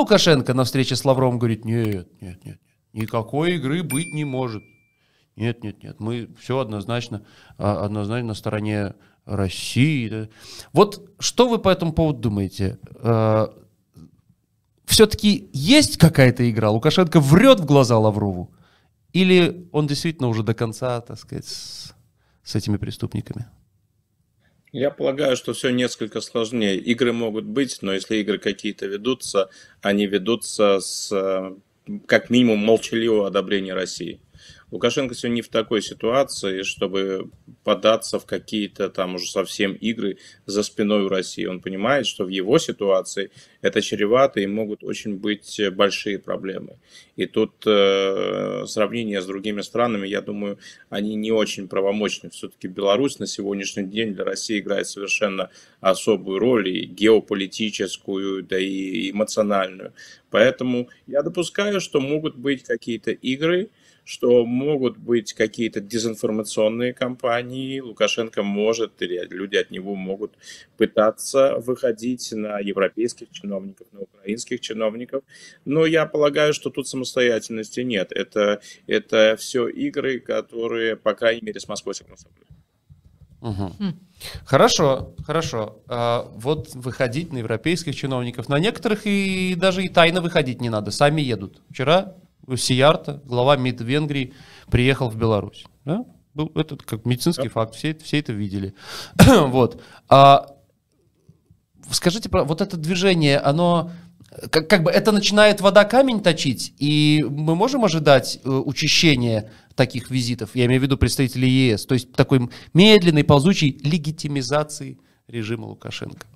Лукашенко на встрече с Лавром говорит, нет, нет, нет, никакой игры быть не может. Нет, нет, нет, мы все однозначно, а, однозначно на стороне России. Вот что вы по этому поводу думаете? А, Все-таки есть какая-то игра? Лукашенко врет в глаза Лаврову? Или он действительно уже до конца, так сказать, с, с этими преступниками? Я полагаю, что все несколько сложнее. Игры могут быть, но если игры какие-то ведутся, они ведутся с э, как минимум молчаливого одобрения России. Лукашенко сегодня не в такой ситуации, чтобы податься в какие-то там уже совсем игры за спиной у России. Он понимает, что в его ситуации это чревато и могут очень быть большие проблемы. И тут э, сравнение с другими странами, я думаю, они не очень правомочны. Все-таки Беларусь на сегодняшний день для России играет совершенно особую роль и геополитическую, да и эмоциональную. Поэтому я допускаю, что могут быть какие-то игры, что могут быть какие-то дезинформационные кампании, Лукашенко может или люди от него могут пытаться выходить на европейских чиновников, на украинских чиновников, но я полагаю, что тут самостоятельности нет. Это, это все игры, которые, по крайней мере, с Москвой согласованы. Угу. Хорошо, хорошо. А, вот выходить на европейских чиновников. На некоторых и даже и тайно выходить не надо, сами едут. Вчера Сиярта, глава МИД Венгрии, приехал в Беларусь. Да? Был этот как медицинский да. факт, все, все это видели. вот. А, скажите, вот это движение, оно как, как бы это начинает вода камень точить, и мы можем ожидать э, учащения таких визитов, я имею в виду представителей ЕС, то есть такой медленной, ползучей легитимизации режима Лукашенко.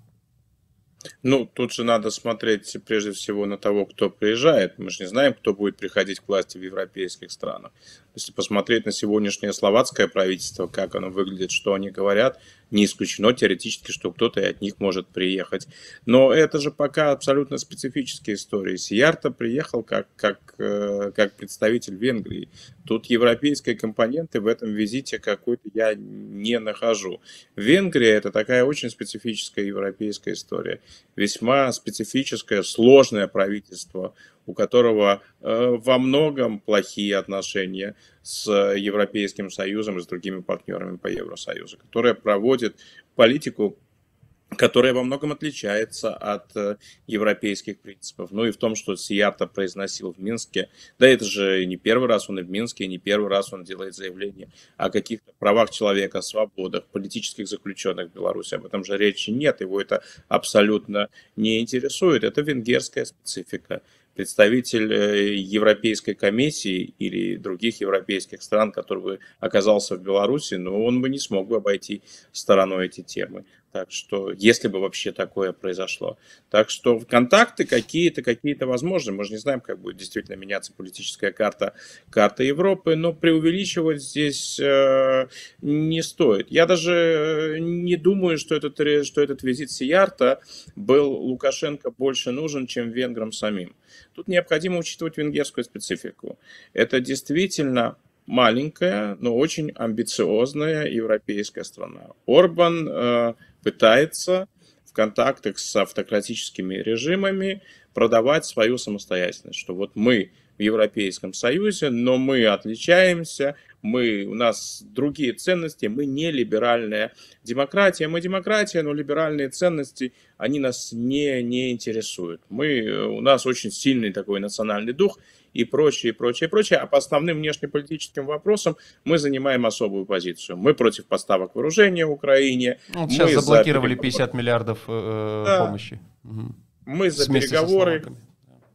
Ну, тут же надо смотреть прежде всего на того, кто приезжает. Мы же не знаем, кто будет приходить к власти в европейских странах. Если посмотреть на сегодняшнее словацкое правительство, как оно выглядит, что они говорят, не исключено теоретически, что кто-то от них может приехать. Но это же пока абсолютно специфические истории. Сиярта приехал как, как, э, как представитель Венгрии. Тут европейской компоненты в этом визите какой-то я не нахожу. Венгрия это такая очень специфическая европейская история. Весьма специфическое, сложное правительство, у которого э, во многом плохие отношения с э, Европейским Союзом и с другими партнерами по Евросоюзу, которая проводит политику которая во многом отличается от э, европейских принципов. Ну и в том, что Сиарта произносил в Минске, да это же не первый раз он и в Минске, и не первый раз он делает заявление о каких-то правах человека, свободах, политических заключенных в Беларуси. Об этом же речи нет, его это абсолютно не интересует. Это венгерская специфика представитель э, Европейской комиссии или других европейских стран, который бы оказался в Беларуси, но он бы не смог бы обойти стороной эти темы. Так что, если бы вообще такое произошло. Так что контакты какие-то, какие-то возможны. Мы же не знаем, как будет действительно меняться политическая карта, карта Европы, но преувеличивать здесь э, не стоит. Я даже э, не думаю, что этот, что этот визит Сиярта был Лукашенко больше нужен, чем венграм самим. Тут необходимо учитывать венгерскую специфику. Это действительно маленькая, но очень амбициозная европейская страна. Орбан э, пытается в контактах с автократическими режимами продавать свою самостоятельность, что вот мы в Европейском Союзе, но мы отличаемся, мы, у нас другие ценности, мы не либеральная демократия, мы демократия, но либеральные ценности, они нас не, не интересуют. Мы, э, у нас очень сильный такой национальный дух, и прочее, и прочее, и прочее. А по основным внешнеполитическим вопросам мы занимаем особую позицию. Мы против поставок вооружения Украине. Ну, вот сейчас мы заблокировали за... 50 миллиардов э, э, да. помощи. Угу. Мы за Вместе переговоры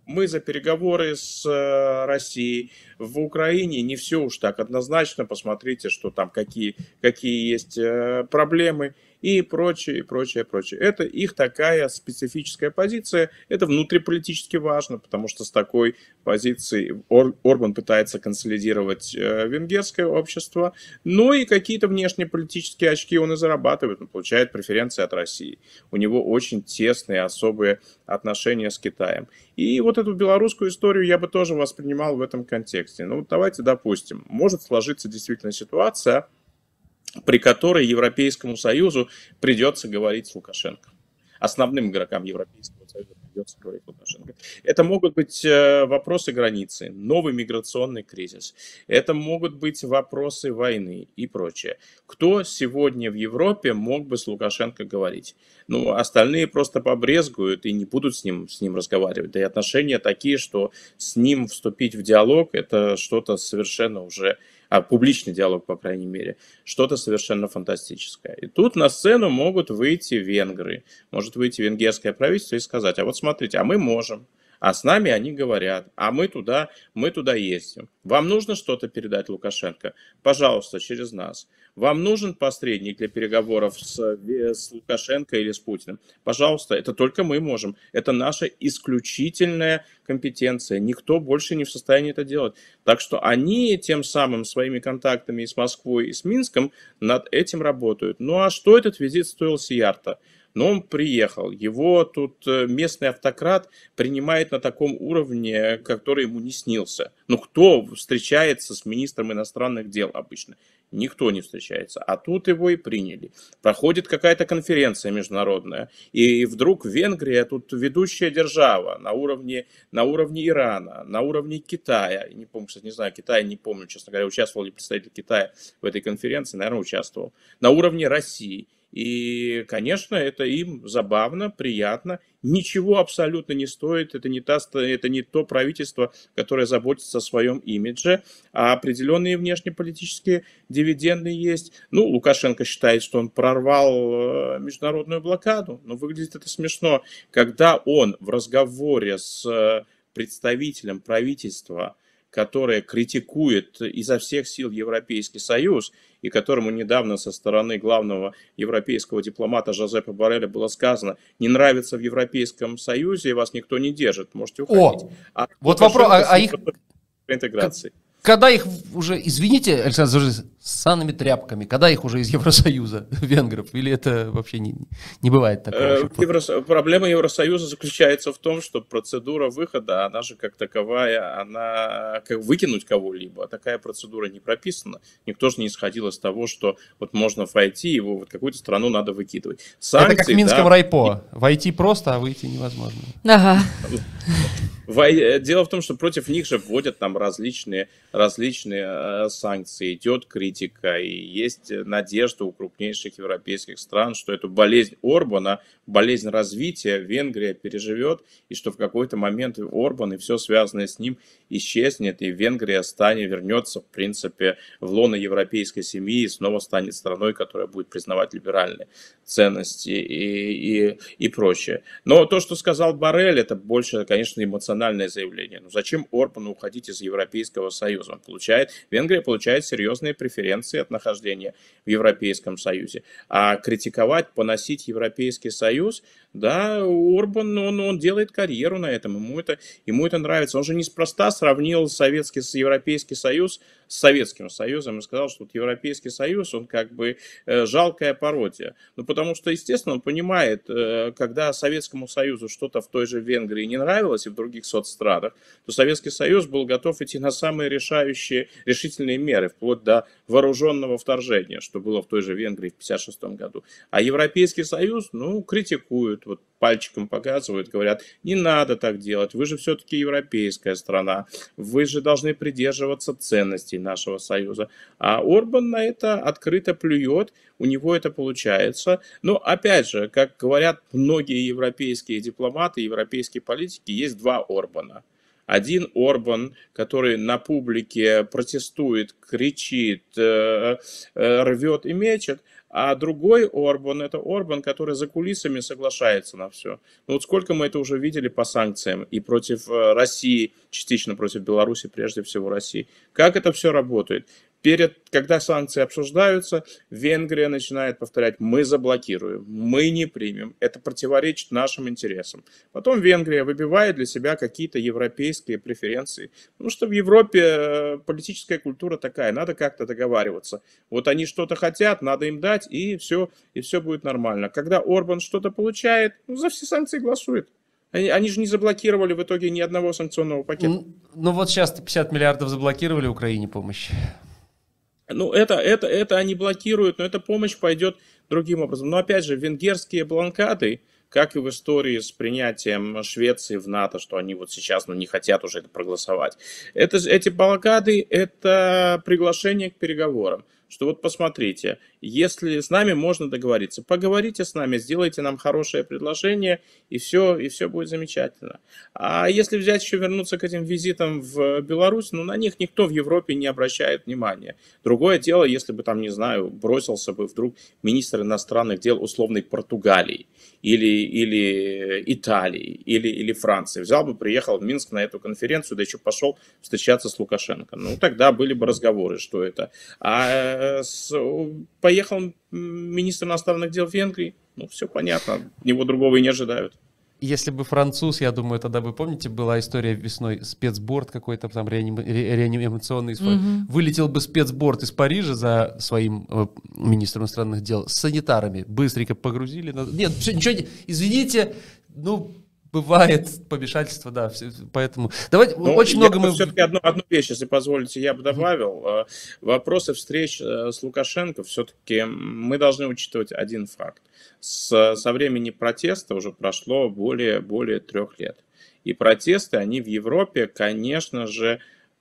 мы за переговоры с э, Россией. В Украине не все уж так однозначно. Посмотрите, что там, какие, какие есть э, проблемы и прочее, прочее, прочее. Это их такая специфическая позиция. Это внутриполитически важно, потому что с такой позиции Ор Орбан пытается консолидировать э, венгерское общество, Ну и какие-то внешнеполитические очки он и зарабатывает, он получает преференции от России. У него очень тесные, особые отношения с Китаем. И вот эту белорусскую историю я бы тоже воспринимал в этом контексте. Ну, давайте допустим, может сложиться действительно ситуация, при которой Европейскому Союзу придется говорить с Лукашенко. Основным игрокам Европейского Союза придется говорить с Лукашенко. Это могут быть э, вопросы границы, новый миграционный кризис, это могут быть вопросы войны и прочее. Кто сегодня в Европе мог бы с Лукашенко говорить? Ну, остальные просто побрезгуют и не будут с ним, с ним разговаривать. Да и отношения такие, что с ним вступить в диалог – это что-то совершенно уже а публичный диалог, по крайней мере, что-то совершенно фантастическое. И тут на сцену могут выйти венгры, может выйти венгерское правительство и сказать, а вот смотрите, а мы можем, а с нами они говорят, а мы туда, мы туда ездим. Вам нужно что-то передать Лукашенко? Пожалуйста, через нас. Вам нужен посредник для переговоров с, э, с Лукашенко или с Путиным? Пожалуйста, это только мы можем. Это наша исключительная компетенция. Никто больше не в состоянии это делать. Так что они тем самым своими контактами и с Москвой, и с Минском над этим работают. Ну а что этот визит стоил Сиярта? Но он приехал. Его тут э, местный автократ принимает на таком уровне, который ему не снился. Ну, кто встречается с министром иностранных дел обычно? Никто не встречается. А тут его и приняли. Проходит какая-то конференция международная. И вдруг Венгрия тут ведущая держава на уровне, на уровне Ирана, на уровне Китая. Не помню, кстати, не знаю, Китай не помню, честно говоря, участвовал ли представитель Китая в этой конференции, наверное, участвовал. На уровне России. И, конечно, это им забавно, приятно. Ничего абсолютно не стоит. Это не, та, это не то правительство, которое заботится о своем имидже. А определенные внешнеполитические дивиденды есть. Ну, Лукашенко считает, что он прорвал э, международную блокаду. Но выглядит это смешно. Когда он в разговоре с э, представителем правительства которая критикует изо всех сил Европейский Союз, и которому недавно со стороны главного европейского дипломата Жозепа Бореля было сказано, не нравится в Европейском Союзе, вас никто не держит, можете уходить. О, а вот вопрос, а, а их... Интеграции. Когда их уже, извините, Александр с санными тряпками, когда их уже из Евросоюза, венгров, или это вообще не, не бывает такого? Э, Евро... Проблема Евросоюза заключается в том, что процедура выхода, она же как таковая, она как выкинуть кого-либо, а такая процедура не прописана. Никто же не исходил из того, что вот можно войти, его вот какую-то страну надо выкидывать. Санкции, это как в Минском да, райпо. И... Войти просто, а выйти невозможно. Ага. Э, дело в том, что против них же вводят там различные, различные э, санкции, идет критика критика и есть надежда у крупнейших европейских стран, что эту болезнь Орбана, болезнь развития Венгрия переживет, и что в какой-то момент Орбан и все связанное с ним исчезнет, и Венгрия станет, вернется, в принципе, в лоно европейской семьи и снова станет страной, которая будет признавать либеральные ценности и, и, и прочее. Но то, что сказал Барель, это больше, конечно, эмоциональное заявление. Но ну, зачем Орбану уходить из Европейского Союза? Он получает, Венгрия получает серьезные преференции преференции от нахождения в Европейском Союзе. А критиковать, поносить Европейский Союз, да, Орбан, он, он делает карьеру на этом, ему это, ему это нравится. Он же неспроста сравнил Советский с Европейский Союз с Советским Союзом и сказал, что вот Европейский Союз, он как бы э, жалкая пародия. Ну, потому что, естественно, он понимает, э, когда Советскому Союзу что-то в той же Венгрии не нравилось и в других соцстратах, то Советский Союз был готов идти на самые решающие, решительные меры, вплоть до вооруженного вторжения, что было в той же Венгрии в 1956 году. А Европейский Союз, ну, критикуют, вот пальчиком показывают, говорят, не надо так делать, вы же все-таки европейская страна, вы же должны придерживаться ценностей, нашего союза. А Орбан на это открыто плюет, у него это получается. Но опять же, как говорят многие европейские дипломаты, европейские политики, есть два Орбана. Один Орбан, который на публике протестует, кричит, э, э, рвет и мечет, а другой Орбан – это Орбан, который за кулисами соглашается на все. Ну вот сколько мы это уже видели по санкциям и против э, России, частично против Беларуси, прежде всего России. Как это все работает? перед, когда санкции обсуждаются, Венгрия начинает повторять, мы заблокируем, мы не примем, это противоречит нашим интересам. Потом Венгрия выбивает для себя какие-то европейские преференции, потому что в Европе э, политическая культура такая, надо как-то договариваться. Вот они что-то хотят, надо им дать, и все, и все будет нормально. Когда Орбан что-то получает, ну, за все санкции голосует. Они, они же не заблокировали в итоге ни одного санкционного пакета. Ну, ну вот сейчас 50 миллиардов заблокировали Украине помощь. Ну, это, это, это они блокируют, но эта помощь пойдет другим образом. Но опять же, венгерские бланкады, как и в истории с принятием Швеции в НАТО, что они вот сейчас ну, не хотят уже это проголосовать. Это, эти блокады – это приглашение к переговорам что вот посмотрите, если с нами можно договориться, поговорите с нами, сделайте нам хорошее предложение, и все, и все будет замечательно. А если взять еще вернуться к этим визитам в Беларусь, ну на них никто в Европе не обращает внимания. Другое дело, если бы там, не знаю, бросился бы вдруг министр иностранных дел условной Португалии, или, или э, Италии, или, или Франции. Взял бы, приехал в Минск на эту конференцию, да еще пошел встречаться с Лукашенко. Ну, тогда были бы разговоры, что это. А э, с, э, поехал министр иностранных дел Венгрии, ну, все понятно, него другого и не ожидают. Если бы француз, я думаю, тогда вы помните, была история весной, спецборд какой-то, там реанимационный, угу. Mm-hmm. вылетел бы спецборд из Парижа за своим э, министром иностранных дел с санитарами, быстренько погрузили. На... Нет, все, ничего Извините, ну, бывает помешательство, да, поэтому давайте ну, очень много мы... Все-таки одну, одну вещь, если позволите, я бы добавил. А, вопросы встреч э, с Лукашенко все-таки мы должны учитывать один факт. С, со времени протеста уже прошло более, более трех лет. И протесты, они в Европе, конечно же,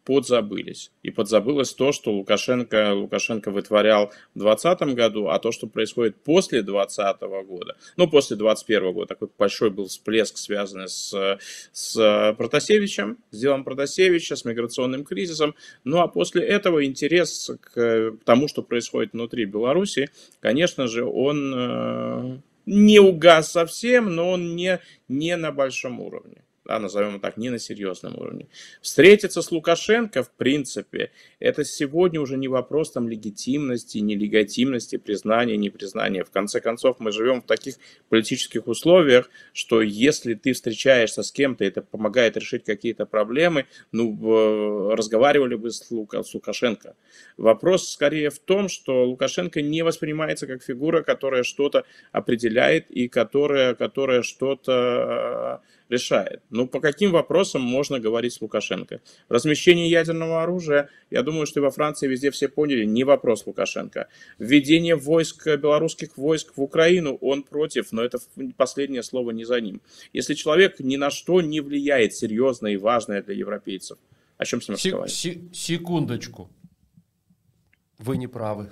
подзабылись. И подзабылось то, что Лукашенко, Лукашенко вытворял в 2020 году, а то, что происходит после 2020 года, ну, после 2021 года, такой большой был всплеск, связанный с, с э, Протасевичем, с делом Протасевича, с миграционным кризисом. Ну, а после этого интерес к тому, что происходит внутри Беларуси, конечно же, он э, не угас совсем, но он не, не на большом уровне да, назовем так, не на серьезном уровне. Встретиться с Лукашенко, в принципе, это сегодня уже не вопрос там легитимности, нелегитимности, признания, непризнания. В конце концов, мы живем в таких политических условиях, что если ты встречаешься с кем-то, это помогает решить какие-то проблемы, ну, разговаривали бы с, Лука, с Лукашенко. Вопрос скорее в том, что Лукашенко не воспринимается как фигура, которая что-то определяет и которая, которая что-то решает. Ну, по каким вопросам можно говорить с Лукашенко? Размещение ядерного оружия, я думаю, что во Франции везде все поняли, не вопрос Лукашенко. Введение войск, белорусских войск в Украину, он против, но это последнее слово не за ним. Если человек ни на что не влияет серьезно и важное для европейцев, о чем с ним разговаривать? Секундочку. Вы не правы.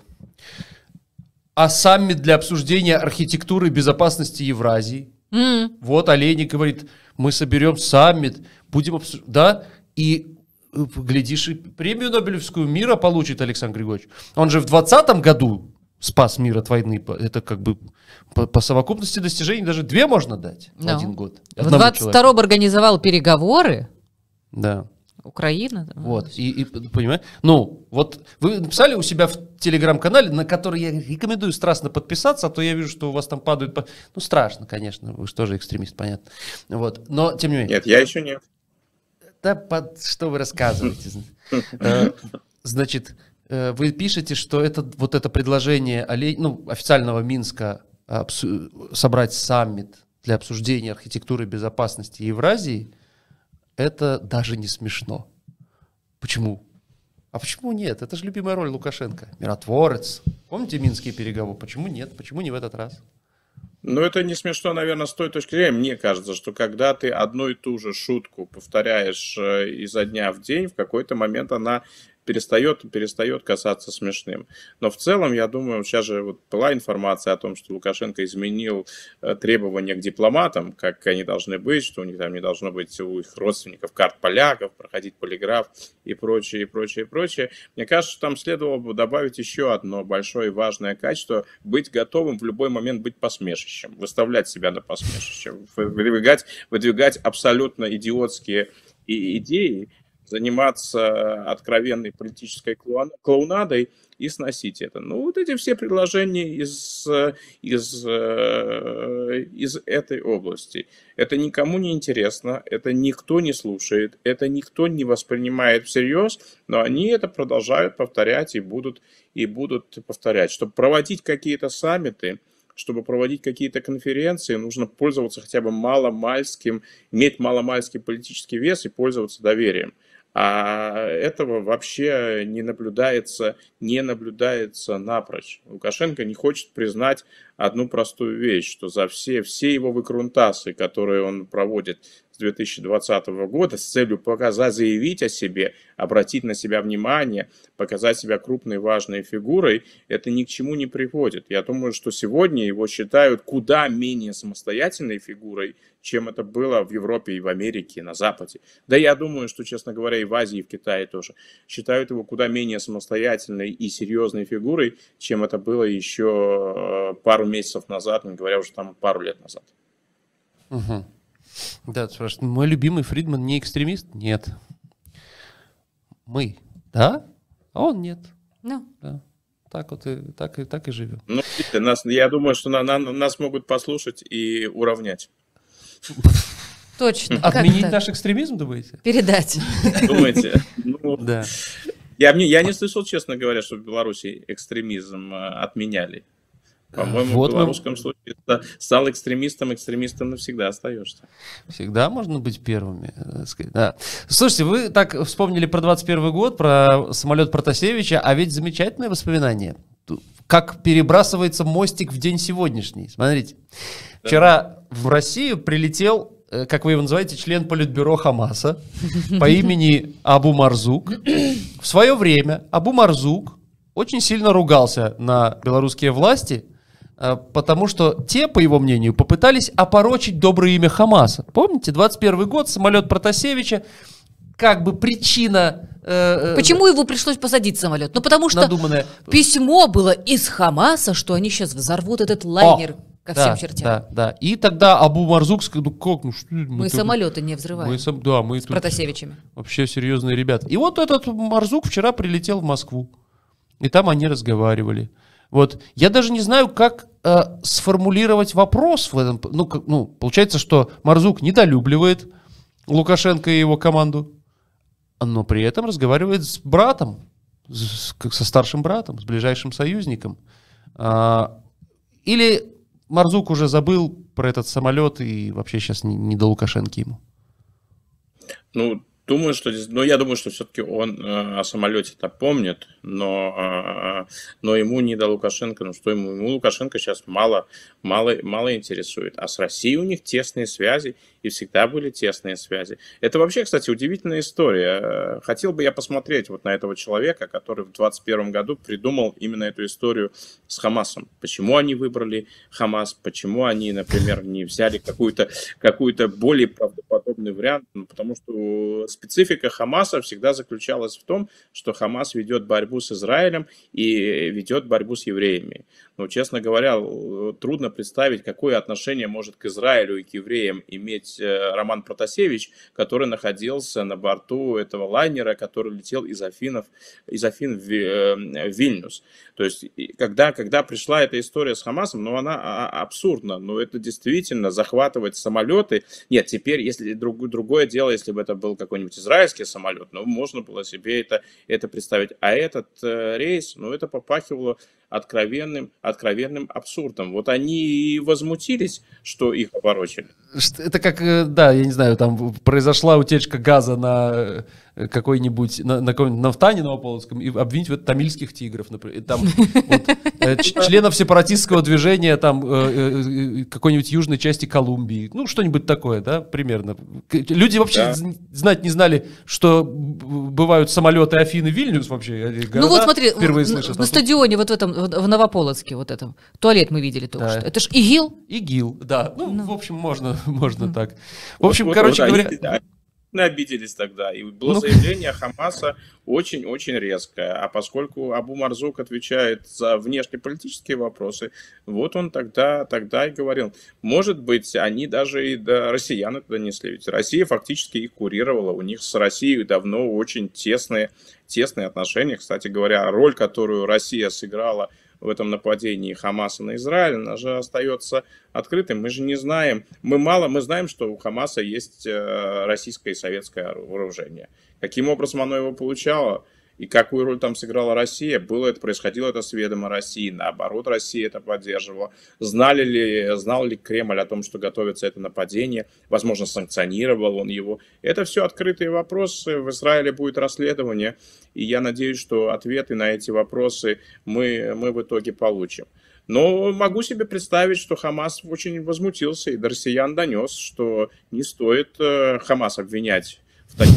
А саммит для обсуждения архитектуры безопасности Евразии. Mm. Вот Олейник говорит, мы соберем саммит, будем обсуждать, да, и э, глядишь, и премию Нобелевскую мира получит Александр Григорьевич. Он же в 2020 году спас мир от войны. Это как бы по, по совокупности достижений даже две можно дать да. No. один год. В 22-м организовал переговоры. Да. Украина. Вот, и, и понимаете? Ну, вот вы написали у себя в телеграм-канале, на который я рекомендую страстно подписаться, а то я вижу, что у вас там падают... Ну, страшно, конечно, вы же тоже экстремист, понятно. Вот, но тем не менее... Нет, я еще нет. Да, под... что вы рассказываете? Э, значит, э, вы пишете, что это вот это предложение Оле... ну, официального Минска а, собрать саммит для обсуждения архитектуры безопасности Евразии – это даже не смешно. Почему? А почему нет? Это же любимая роль Лукашенко. Миротворец. Помните минские переговоры? Почему нет? Почему не в этот раз? Ну, это не смешно, наверное, с той точки зрения. Мне кажется, что когда ты одну и ту же шутку повторяешь э, изо дня в день, в какой-то момент она перестает, перестает касаться смешным. Но в целом, я думаю, сейчас же вот была информация о том, что Лукашенко изменил э, требования к дипломатам, как они должны быть, что у них там не должно быть у их родственников карт поляков, проходить полиграф и прочее, и прочее, и прочее. Мне кажется, что там следовало бы добавить еще одно большое и важное качество – быть готовым в любой момент быть посмешищем, выставлять себя на посмешище, выдвигать, выдвигать абсолютно идиотские и идеи, заниматься откровенной политической клоунадой и сносить это. Ну, вот эти все предложения из, из, э, из этой области. Это никому не интересно, это никто не слушает, это никто не воспринимает всерьез, но они это продолжают повторять и будут, и будут повторять. Чтобы проводить какие-то саммиты, чтобы проводить какие-то конференции, нужно пользоваться хотя бы маломальским, иметь маломальский политический вес и пользоваться доверием. А этого вообще не наблюдается, не наблюдается напрочь. Лукашенко не хочет признать одну простую вещь, что за все, все его выкрунтасы, которые он проводит 2020 года с целью показать, заявить о себе, обратить на себя внимание, показать себя крупной важной фигурой, это ни к чему не приводит. Я думаю, что сегодня его считают куда менее самостоятельной фигурой, чем это было в Европе и в Америке, и на Западе. Да я думаю, что, честно говоря, и в Азии, и в Китае тоже. Считают его куда менее самостоятельной и серьезной фигурой, чем это было еще э, пару месяцев назад, не говоря уже там пару лет назад. Угу. Да, спрашивают. мой любимый Фридман не экстремист? Нет. Мы, да? А он нет. No. Ну. Да. Так вот и так и так и живем. Ну, нас, я думаю, что на, на, нас могут послушать и уравнять. Точно. Отменить наш экстремизм, думаете? Передать. Думаете? Ну, да. Я, я не слышал, честно говоря, что в Беларуси экстремизм э, отменяли. Э, По-моему, вот в белорусском мы... случае да, стал экстремистом, экстремистом навсегда остаешься. Всегда можно быть первыми. Э, сказать, да. Слушайте, вы так вспомнили про 21 год, про самолет Протасевича, а ведь замечательное воспоминание. Как перебрасывается мостик в день сегодняшний. Смотрите, да. вчера в Россию прилетел э, как вы его называете, член политбюро Хамаса по имени Абу Марзук. В свое время Абу Марзук очень сильно ругался на белорусские власти – Э, потому что те, по его мнению, попытались опорочить доброе имя Хамаса. Помните, 21 год, самолет Протасевича, как бы причина... Э, э Почему его пришлось посадить самолет? Ну, потому что надуманное... письмо было из Хамаса, что они сейчас взорвут этот лайнер. О! ко да, всем чертям. Да, да. И тогда Абу Марзук сказал, ну как, ну что... Мы, мы самолеты не взрываем. Мы сам, да, мы с тут Протасевичами. Вообще серьезные ребята. И вот этот Марзук вчера прилетел в Москву. И там они разговаривали. Вот. Я даже не знаю, как э, сформулировать вопрос в этом. Ну, как, ну, получается, что Марзук недолюбливает Лукашенко и его команду, но при этом разговаривает с братом, с, как со старшим братом, с ближайшим союзником. А, или Марзук уже забыл про этот самолет и вообще сейчас не, не до Лукашенко ему. Ну, думаю, что, но ну, я думаю, что все-таки он э, о самолете-то помнит, но, э, э, но ему не до Лукашенко, ну что ему, ему Лукашенко сейчас мало, мало, мало интересует. А с Россией у них тесные связи, и всегда были тесные связи. Это вообще, кстати, удивительная история. Э, хотел бы я посмотреть вот на этого человека, который в 2021 году придумал именно эту историю с Хамасом. Почему они выбрали Хамас, почему они, например, не взяли какую-то какую более правдоподобный вариант, ну, потому что специфика Хамаса всегда заключалась в том, что Хамас ведет борьбу с Израилем и ведет борьбу с евреями. Но, честно говоря, э, трудно представить, какое отношение может к Израилю и к евреям иметь э, Роман Протасевич, который находился на борту этого лайнера, который летел из, Афинов, из Афин в э, Вильнюс. То есть, когда, когда пришла эта история с Хамасом, ну, она а, а, абсурдна, но ну, это действительно захватывать самолеты. Нет, теперь, если друг, другое дело, если бы это был какой-нибудь израильский самолет, ну, можно было себе это, это представить. А этот рейс, ну, это попахивало откровенным, откровенным абсурдом. Вот они и возмутились, что их оборочили. Это как, э, да, я не знаю, там произошла утечка газа на э, какой-нибудь, на, на каком-нибудь нафтане новополоцком и обвинить вот тамильских тигров, например. Там вот, э, членов сепаратистского движения там какой-нибудь южной части Колумбии. Ну, что-нибудь такое, да, примерно. Люди вообще да. знать не знали, что бывают самолеты Афины, Вильнюс вообще. города. Ну вот смотри, впервые слышат, на а стадионе вот в этом, в Новополоцке вот этом, туалет мы видели только да. что. Это ж ИГИЛ? ИГИЛ, да. Ну, ну, в общем, можно можно так. В общем, короче говоря... Да, обиделись тогда. И было ну... заявление Хамаса очень-очень резкое. А поскольку Абу Марзук отвечает за внешнеполитические вопросы, вот он тогда, тогда и говорил. Может быть, они даже и до россиян это донесли. Ведь Россия фактически и курировала. У них с Россией давно очень тесные, тесные отношения. Кстати говоря, роль, которую Россия сыграла в этом нападении Хамаса на Израиль, она же остается открытым. Мы же не знаем, мы мало, мы знаем, что у Хамаса есть э, российское и советское вооружение. Каким образом оно его получало, и какую роль там сыграла Россия? Было это, происходило это с ведома России, наоборот, Россия это поддерживала. Знали ли, знал ли Кремль о том, что готовится это нападение? Возможно, санкционировал он его. Это все открытые вопросы. В Израиле будет расследование. И я надеюсь, что ответы на эти вопросы мы, мы в итоге получим. Но могу себе представить, что Хамас очень возмутился, и до россиян донес, что не стоит э, Хамас обвинять в таких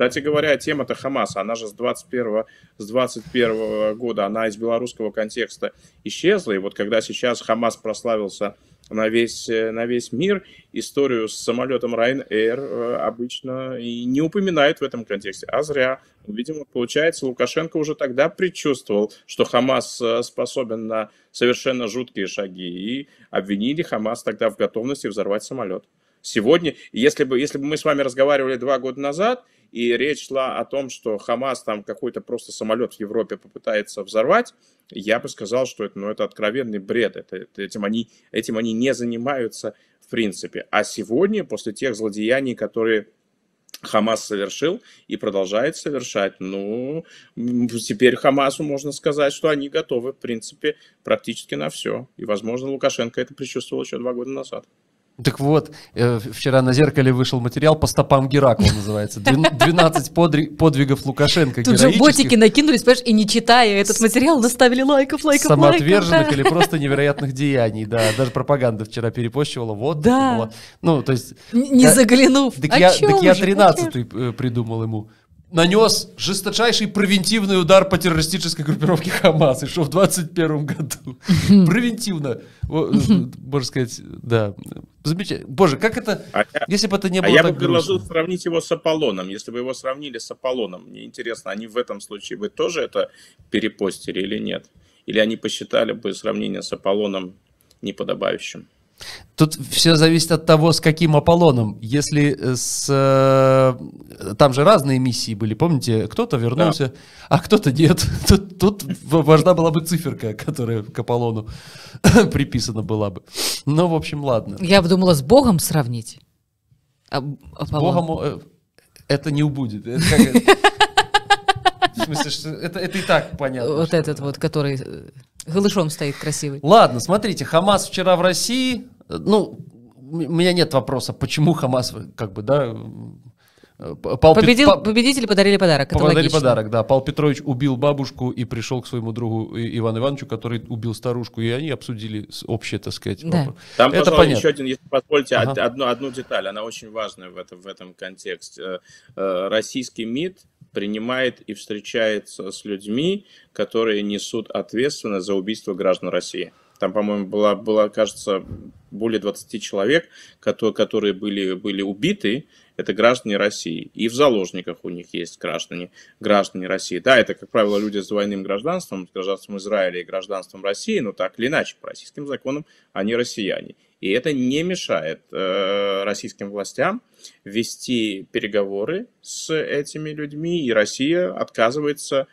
кстати говоря, тема-то Хамаса, она же с 21, с 21 года, она из белорусского контекста исчезла. И вот когда сейчас Хамас прославился на весь, э, на весь мир, историю с самолетом Ryanair э, обычно и не упоминают в этом контексте, а зря. Видимо, получается, Лукашенко уже тогда предчувствовал, что Хамас э, способен на совершенно жуткие шаги, и обвинили Хамас тогда в готовности взорвать самолет. Сегодня, если бы, если бы мы с вами разговаривали два года назад, и речь шла о том, что Хамас там какой-то просто самолет в Европе попытается взорвать, я бы сказал, что это, ну, это откровенный бред, это, это, этим, они, этим они не занимаются в принципе. А сегодня, после тех злодеяний, которые Хамас совершил и продолжает совершать. Ну, теперь Хамасу можно сказать, что они готовы, в принципе, практически на все. И, возможно, Лукашенко это предчувствовал еще два года назад. Так вот, э, вчера на зеркале вышел материал по стопам Геракла называется. 12 подри- подвигов Лукашенко. Тут же ботики накинулись, понимаешь, и не читая этот материал, наставили лайков, лайков, Самоотверженных лайков, да. или просто невероятных деяний, да. Даже пропаганда вчера перепощивала, вот. Да. Было. Ну, то есть... Не я, э, заглянув. Так, а я, так я 13-й э, придумал ему нанес жесточайший превентивный удар по террористической группировке Хамас, еще в 21 году. Превентивно. Э, можно сказать, да. Замечательно. Боже, как это, а если бы это не а было так я бы предложил сравнить его с Аполлоном. Если бы его сравнили с Аполлоном, мне интересно, они в этом случае бы тоже это перепостили или нет? Или они посчитали бы сравнение с Аполлоном неподобающим? Тут все зависит от того, с каким Аполлоном. Если э, с... Э, там же разные миссии были, помните? Кто-то вернулся, да. а кто-то нет. Тут, тут важна была бы циферка, которая к Аполлону приписана была бы. Ну, в общем, ладно. Я бы думала, с Богом сравнить. А, с Богом э, это не убудет. Это как... В смысле, что это, это и так понятно. Вот этот вот, который Голышом стоит красивый. Ладно, смотрите, Хамас вчера в России, ну, у меня нет вопроса, почему Хамас, э, как бы, да, э, Пал Победил, Пет... Победители подарили подарок. Подарили логично. подарок, да. Павел Петрович убил бабушку и пришел к своему другу Ивану Ивановичу, который убил старушку, и они обсудили общее, так сказать. Да. Там, это понятно. еще один, если позвольте, ага. одну, одну деталь, она очень важная в этом, в этом контексте. Э, российский МИД принимает и встречается с людьми, которые несут ответственность за убийство граждан России. Там, по-моему, было, было, кажется, более 20 человек, которые, которые были, были убиты. Это граждане России. И в заложниках у них есть граждане, граждане России. Да, это, как правило, люди с двойным гражданством, с гражданством Израиля и гражданством России, но так или иначе, по российским законам они россияне. И это не мешает э, российским властям вести переговоры с этими людьми, и Россия отказывается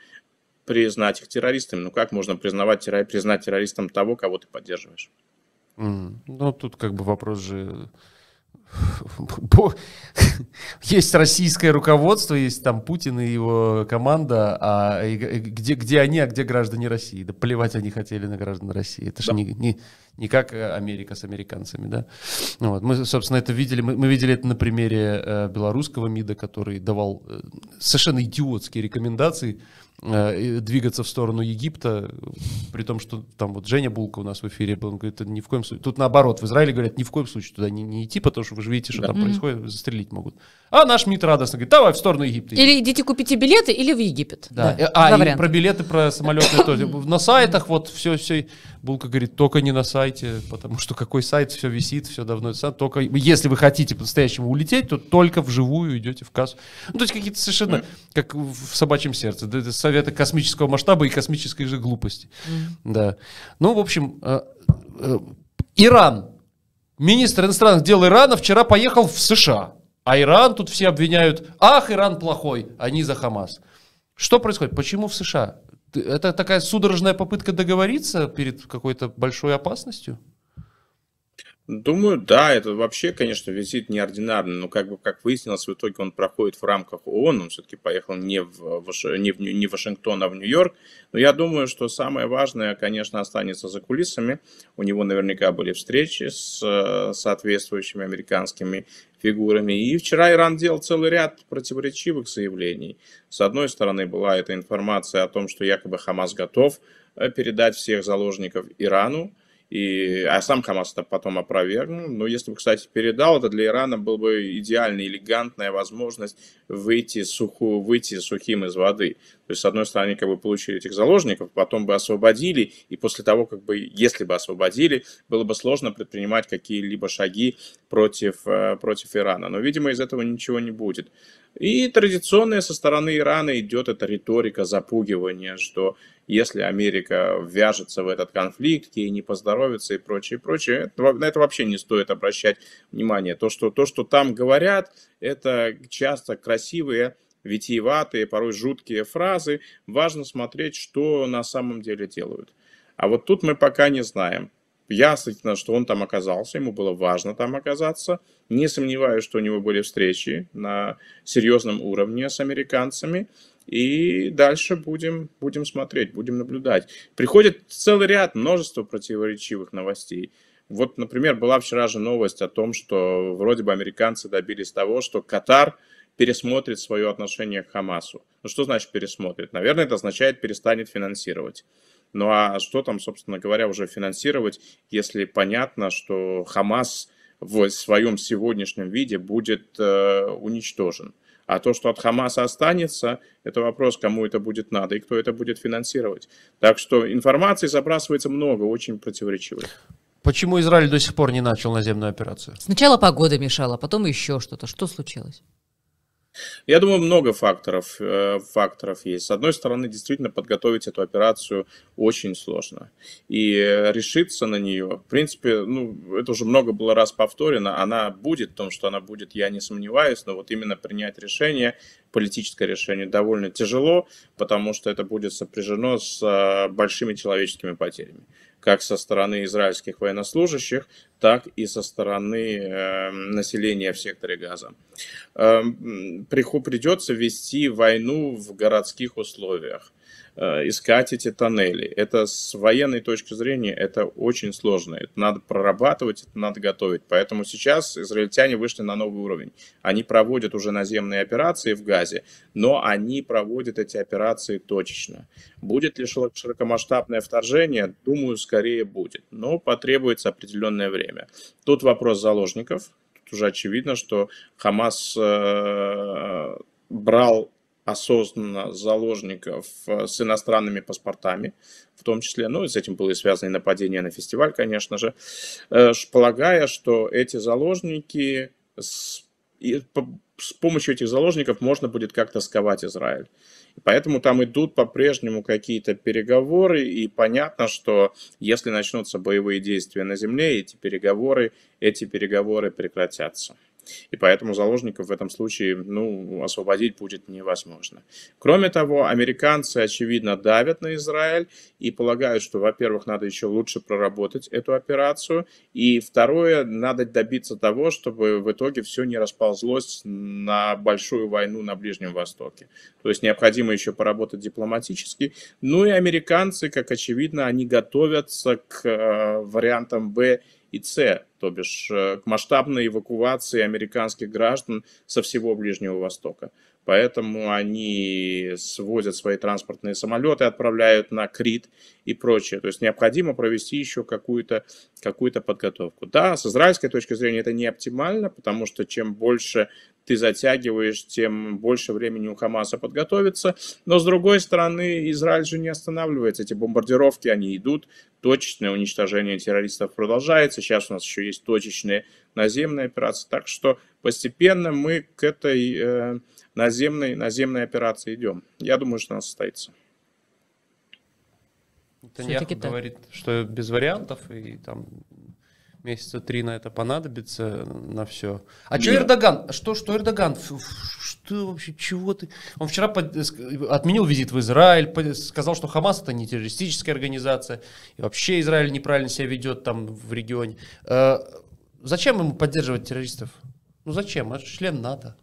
признать их террористами. Ну как можно признавать, признать террористом того, кого ты поддерживаешь? Mm. Ну тут как бы вопрос же есть российское руководство, есть там Путин и его команда, а где, где они, а где граждане России? Да плевать они хотели на граждан России. Это же да. не, не, не как э, Америка с американцами, да? Ну, вот. Мы, собственно, это видели, мы, мы видели это на примере э, белорусского МИДа, который давал э, совершенно идиотские рекомендации Э, двигаться в сторону Египта, при том, что там вот Женя Булка у нас в эфире был, он говорит, ни в коем случае, тут наоборот, в Израиле говорят, ни в коем случае туда не, не идти, потому что вы же видите, что да. там mm-hmm. происходит, застрелить могут. А наш МИД радостно говорит, давай в сторону Египта. Или идите купите билеты, или в Египет. Да, да. а и про билеты, про самолеты тоже. На сайтах вот все, все, Булка говорит, только не на сайте, потому что какой сайт, все висит, все давно, только если вы хотите по-настоящему улететь, то только вживую идете в кассу. Ну, то есть какие-то совершенно, как в собачьем сердце, да, это совета космического масштаба и космической же глупости. Mm-hmm. Да. Ну, в общем, э, э, Иран. Министр иностранных дел Ирана вчера поехал в США. А Иран тут все обвиняют. Ах, Иран плохой, они за Хамас. Что происходит? Почему в США? Это такая судорожная попытка договориться перед какой-то большой опасностью? Думаю, да, это вообще, конечно, визит неординарный, но как бы, как выяснилось, в итоге он проходит в рамках ООН, он все-таки поехал не в, Ваш... не, в... не в Вашингтон, а в Нью-Йорк. Но я думаю, что самое важное, конечно, останется за кулисами. У него наверняка были встречи с соответствующими американскими фигурами. И вчера Иран делал целый ряд противоречивых заявлений. С одной стороны, была эта информация о том, что якобы Хамас готов э, передать всех заложников Ирану, и, а сам Хамас это потом опровергнул. Но если бы, кстати, передал, это для Ирана была бы идеальная, элегантная возможность выйти, суху, выйти сухим из воды. То есть, с одной стороны, как бы получили этих заложников, потом бы освободили, и после того, как бы, если бы освободили, было бы сложно предпринимать какие-либо шаги против, э, против Ирана. Но, видимо, из этого ничего не будет. И традиционная со стороны Ирана идет эта риторика запугивания, что если Америка ввяжется в этот конфликт, ей не поздоровится и прочее, и прочее. Это, на это вообще не стоит обращать внимание. То что, то, что там говорят, это часто красивые витиеватые, порой жуткие фразы. Важно смотреть, что на самом деле делают. А вот тут мы пока не знаем. Ясно, что он там оказался, ему было важно там оказаться. Не сомневаюсь, что у него были встречи на серьезном уровне с американцами. И дальше будем, будем смотреть, будем наблюдать. Приходит целый ряд, множество противоречивых новостей. Вот, например, была вчера же новость о том, что вроде бы американцы добились того, что Катар пересмотрит свое отношение к Хамасу. Ну что значит пересмотрит? Наверное, это означает перестанет финансировать. Ну а что там, собственно говоря, уже финансировать, если понятно, что Хамас в своем сегодняшнем виде будет э, уничтожен? А то, что от Хамаса останется, это вопрос, кому это будет надо и кто это будет финансировать. Так что информации забрасывается много, очень противоречивой. Почему Израиль до сих пор не начал наземную операцию? Сначала погода мешала, а потом еще что-то. Что случилось? Я думаю, много факторов, э, факторов есть. С одной стороны, действительно, подготовить эту операцию очень сложно. И э, решиться на нее, в принципе, ну, это уже много было раз повторено, она будет, в том, что она будет, я не сомневаюсь, но вот именно принять решение, политическое решение довольно тяжело, потому что это будет сопряжено с э, большими человеческими потерями как со стороны израильских военнослужащих, так и со стороны э, населения в секторе Газа. Э, эм, придется вести войну в городских условиях. Э, искать эти тоннели. Это с военной точки зрения это очень сложно. Это надо прорабатывать, это надо готовить. Поэтому сейчас израильтяне вышли на новый уровень. Они проводят уже наземные операции в Газе, но они проводят эти операции точечно. Будет ли широкомасштабное вторжение? Думаю, скорее будет. Но потребуется определенное время. Тут вопрос заложников. Тут уже очевидно, что Хамас э, брал осознанно заложников э, с иностранными паспортами, в том числе, ну и с этим было и связано и нападение на фестиваль, конечно же, э, полагая, что эти заложники с, и, по, с помощью этих заложников можно будет как-то сковать Израиль. поэтому там идут по-прежнему какие-то переговоры, и понятно, что если начнутся боевые действия на земле, эти переговоры, эти переговоры прекратятся. И поэтому заложников в этом случае ну, освободить будет невозможно. Кроме того, американцы, очевидно, давят на Израиль и полагают, что, во-первых, надо еще лучше проработать эту операцию, и второе, надо добиться того, чтобы в итоге все не расползлось на большую войну на Ближнем Востоке. То есть необходимо еще поработать дипломатически. Ну и американцы, как очевидно, они готовятся к э, вариантам Б и С то бишь э, к масштабной эвакуации американских граждан со всего Ближнего Востока. Поэтому они свозят свои транспортные самолеты, отправляют на Крит и прочее. То есть необходимо провести еще какую-то какую подготовку. Да, с израильской точки зрения это не оптимально, потому что чем больше ты затягиваешь, тем больше времени у Хамаса подготовиться. Но с другой стороны, Израиль же не останавливается. Эти бомбардировки, они идут, точечное уничтожение террористов продолжается. Сейчас у нас еще есть точечные наземные операции. Так что постепенно мы к этой э, наземной, наземной операции идем. Я думаю, что она состоится. Таньяху говорит, что без вариантов, и там месяца три на это понадобится, э, на все. А что Эрдоган? Что, что Эрдоган? что вообще, чего ты? Он вчера под... Э, э, отменил визит в Израиль, сказал, что Хамас это не террористическая организация, и вообще Израиль неправильно себя ведет там в регионе. зачем ему поддерживать террористов? Ну зачем? Это член НАТО.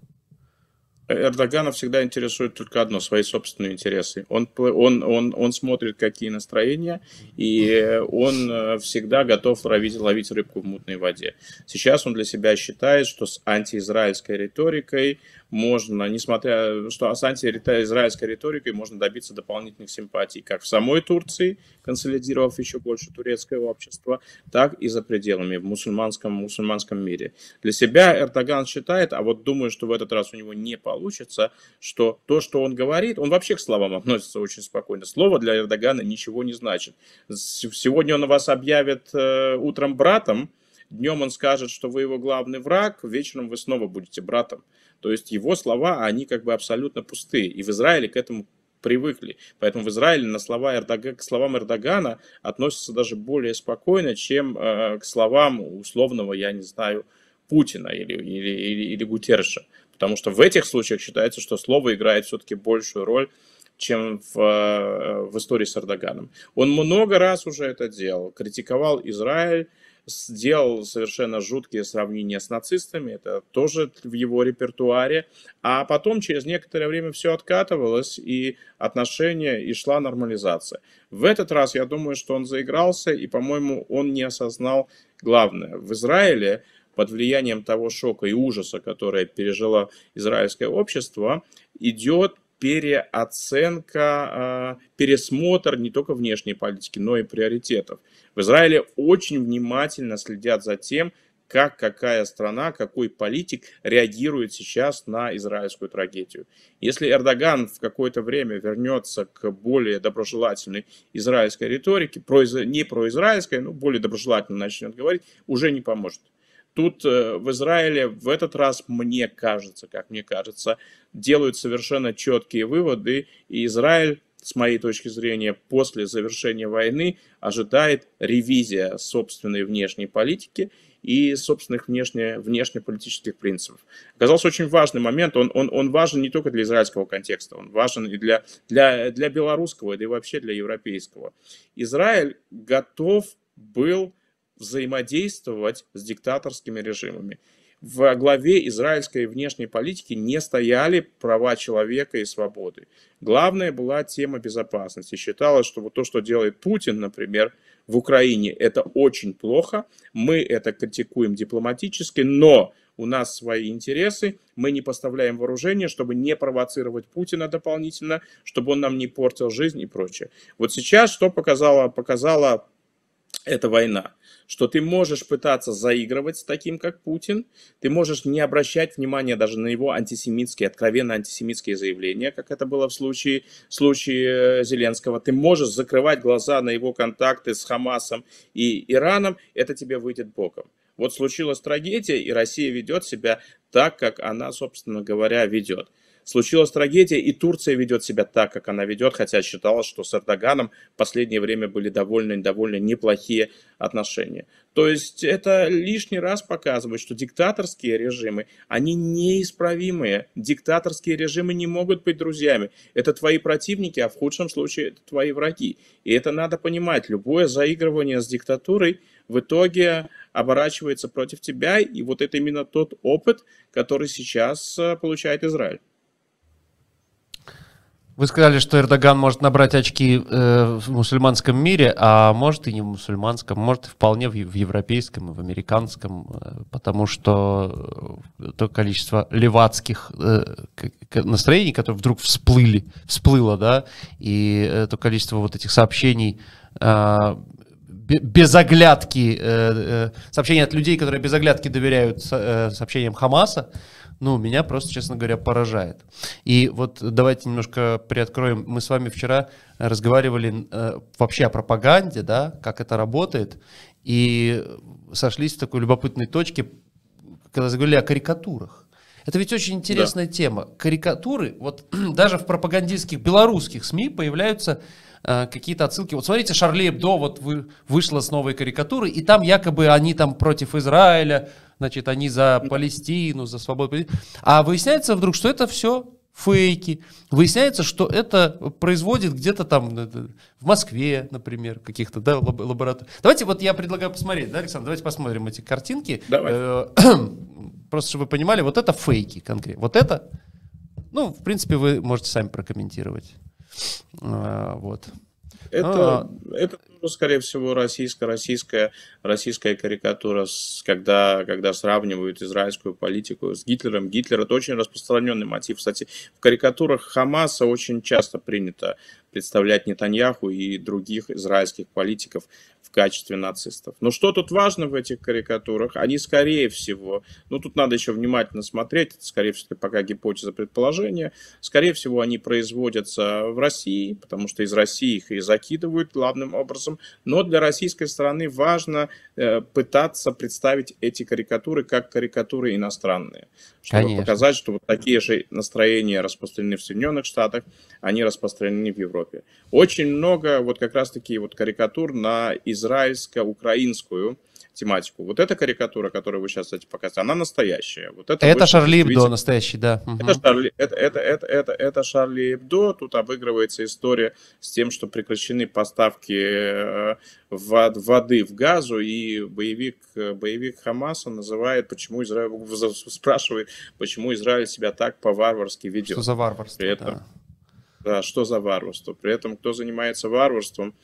Эрдогана всегда интересует только одно, свои собственные интересы. Он, он, он, он смотрит, какие настроения, и он э, всегда готов ловить, ловить рыбку в мутной воде. Сейчас он для себя считает, что с антиизраильской риторикой можно, несмотря что с антиизраильской риторикой можно добиться дополнительных симпатий как в самой Турции, консолидировав еще больше турецкое общество, так и за пределами в мусульманском, мусульманском мире. Для себя Эрдоган считает, а вот думаю, что в этот раз у него не получится, что то, что он говорит, он вообще к словам относится очень спокойно. Слово для Эрдогана ничего не значит. Сегодня он вас объявит э, утром братом, днем он скажет, что вы его главный враг, вечером вы снова будете братом. То есть его слова, они как бы абсолютно пустые. И в Израиле к этому привыкли. Поэтому в Израиле на слова Эрдога, к словам Эрдогана относятся даже более спокойно, чем э, к словам условного, я не знаю, Путина или, или, или, или Гутерша. Потому что в этих случаях считается, что слово играет все-таки большую роль, чем в, э, в истории с Эрдоганом. Он много раз уже это делал, критиковал Израиль, сделал совершенно жуткие сравнения с нацистами, это тоже в его репертуаре. А потом через некоторое время все откатывалось, и отношения, и шла нормализация. В этот раз, я думаю, что он заигрался, и, по-моему, он не осознал главное. В Израиле под влиянием того шока и ужаса, которое пережило израильское общество, идет переоценка, а, пересмотр не только внешней политики, но и приоритетов. В Израиле очень внимательно следят за тем, как какая страна, какой политик реагирует сейчас на израильскую трагедию. Если Эрдоган в какое-то время вернется к более доброжелательной израильской риторике, не про израильской, но более доброжелательно начнет говорить, уже не поможет. Тут э, в Израиле в этот раз, мне кажется, как мне кажется, делают совершенно четкие выводы, и Израиль, с моей точки зрения, после завершения войны ожидает ревизия собственной внешней политики и собственных внешне, внешнеполитических принципов. Оказался очень важный момент, он, он, он важен не только для израильского контекста, он важен и для, для, для белорусского, да и вообще для европейского. Израиль готов был взаимодействовать с диктаторскими режимами. В главе израильской внешней политики не стояли права человека и свободы. Главная была тема безопасности. Считалось, что вот то, что делает Путин, например, в Украине, это очень плохо. Мы это критикуем дипломатически, но у нас свои интересы, мы не поставляем вооружение, чтобы не провоцировать Путина дополнительно, чтобы он нам не портил жизнь и прочее. Вот сейчас что показала, показала это война. Что ты можешь пытаться заигрывать с таким, как Путин, ты можешь не обращать внимания даже на его антисемитские, откровенно антисемитские заявления, как это было в случае, в случае э, Зеленского. Ты можешь закрывать глаза на его контакты с Хамасом и Ираном, это тебе выйдет боком. Вот случилась трагедия, и Россия ведет себя так, как она, собственно говоря, ведет. Случилась трагедия, и Турция ведет себя так, как она ведет, хотя считалось, что с Эрдоганом в последнее время были довольно-довольно неплохие отношения. То есть это лишний раз показывает, что диктаторские режимы, они неисправимые. Диктаторские режимы не могут быть друзьями. Это твои противники, а в худшем случае это твои враги. И это надо понимать. Любое заигрывание с диктатурой в итоге оборачивается против тебя. И вот это именно тот опыт, который сейчас э, получает Израиль. Вы сказали, что Эрдоган может набрать очки э, в мусульманском мире, а может и не в мусульманском, может и вполне в, в европейском и в американском, э, потому что э, то количество левацких э, настроений, которые вдруг всплыли, всплыло, да, и э, то количество вот этих сообщений э, без оглядки, э, э, сообщения от людей, которые без оглядки доверяют э, сообщениям Хамаса, ну, меня просто, честно говоря, поражает. И вот давайте немножко приоткроем. Мы с вами вчера разговаривали вообще о пропаганде, да, как это работает, и сошлись в такой любопытной точке, когда заговорили о карикатурах. Это ведь очень интересная да. тема. Карикатуры, вот даже в пропагандистских белорусских СМИ появляются Э, какие-то отсылки. Вот смотрите, Шарли Эбдо вот вы, вышла с новой карикатуры, и там якобы они там против Израиля, значит, они за Палестину, за свободу. А выясняется вдруг, что это все фейки. Выясняется, что это производит где-то там э, э, в Москве, например, каких-то да, лабораторий. Давайте вот я предлагаю посмотреть, да, Александр, давайте посмотрим эти картинки. Давай. Просто чтобы вы понимали, вот это фейки конкретно. Вот это, ну, в принципе, вы можете сами прокомментировать. А, вот. Это, ну, а... это скорее всего, российская, российская, российская карикатура, когда, когда сравнивают израильскую политику с Гитлером. Гитлер – это очень распространенный мотив. Кстати, в карикатурах Хамаса очень часто принято представлять Нетаньяху и других израильских политиков в качестве нацистов. Но что тут важно в этих карикатурах? Они, скорее всего, ну тут надо еще внимательно смотреть, это, скорее всего, пока гипотеза предположения, скорее всего, они производятся в России, потому что из России их и закидывают главным образом, но для российской стороны важно э, пытаться представить эти карикатуры как карикатуры иностранные, чтобы Конечно. показать, что вот такие же настроения распространены в Соединенных Штатах, они распространены в Европе. Европе. Очень много вот как раз-таки вот карикатур на израильско-украинскую тематику. Вот эта карикатура, которую вы сейчас, кстати, показываете, она настоящая. Вот это это Шарли Эбдо настоящий, да. Угу. Это, Шарли, это, это, это, это, это Шарли Эбдо. Тут обыгрывается история с тем, что прекращены поставки э, воды в газу, и боевик, э, боевик Хамаса называет, почему Израиль, спрашивает, почему Израиль себя так по-варварски ведет. Что за варварство, При этом, да да, что за варварство? При этом, кто занимается варварством,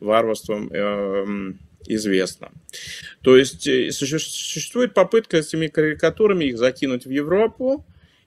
варварством э, известно. То есть э, существует попытка этими карикатурами их закинуть в Европу,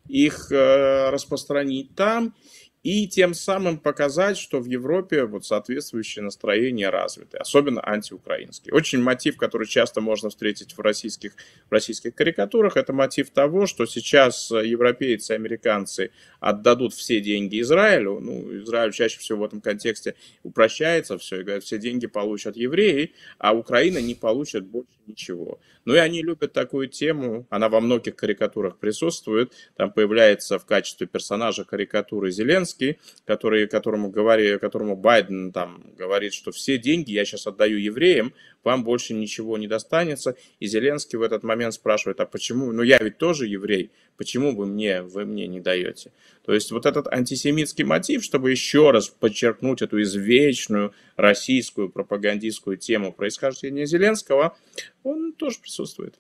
их э, распространить там и тем самым показать, что в Европе вот соответствующее настроение развиты, особенно антиукраинские. Очень мотив, который часто можно встретить в российских, в российских карикатурах, это мотив того, что сейчас европейцы и американцы отдадут все деньги Израилю, ну, Израиль чаще всего в этом контексте упрощается все, и говорят, все деньги получат евреи, а Украина не получит больше ничего. Ну и они любят такую тему, она во многих карикатурах присутствует. Там появляется в качестве персонажа карикатуры Зеленский, который, которому, говори, которому Байден там говорит, что все деньги я сейчас отдаю евреям, вам больше ничего не достанется. И Зеленский в этот момент спрашивает, а почему, ну я ведь тоже еврей, почему вы мне, вы мне не даете? То есть вот этот антисемитский мотив, чтобы еще раз подчеркнуть эту извечную российскую пропагандистскую тему происхождения Зеленского, он тоже присутствует